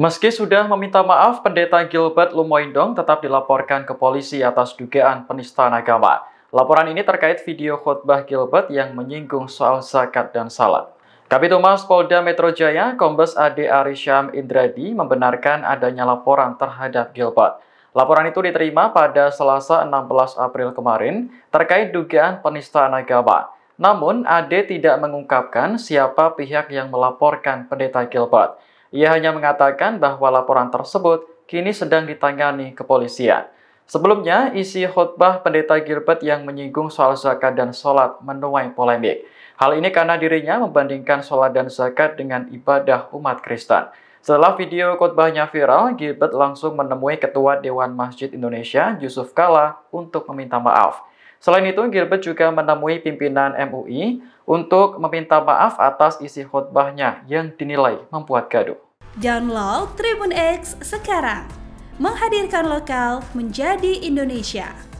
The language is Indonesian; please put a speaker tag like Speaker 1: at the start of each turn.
Speaker 1: Meski sudah meminta maaf, pendeta Gilbert Lumoindong tetap dilaporkan ke polisi atas dugaan penistaan agama. Laporan ini terkait video khotbah Gilbert yang menyinggung soal zakat dan salat. Kabit Humas Polda Metro Jaya, Kombes Ade Arisham Indradi membenarkan adanya laporan terhadap Gilbert. Laporan itu diterima pada Selasa 16 April kemarin terkait dugaan penistaan agama. Namun, Ade tidak mengungkapkan siapa pihak yang melaporkan pendeta Gilbert. Ia hanya mengatakan bahwa laporan tersebut kini sedang ditangani kepolisian. Sebelumnya, isi khutbah pendeta Gilbert yang menyinggung soal zakat dan sholat menuai polemik. Hal ini karena dirinya membandingkan sholat dan zakat dengan ibadah umat Kristen. Setelah video khutbahnya viral, Gilbert langsung menemui Ketua Dewan Masjid Indonesia, Yusuf Kala, untuk meminta maaf. Selain itu, Gilbert juga menemui pimpinan MUI untuk meminta maaf atas isi khutbahnya yang dinilai membuat gaduh.
Speaker 2: Download Tribun X sekarang, menghadirkan lokal menjadi Indonesia.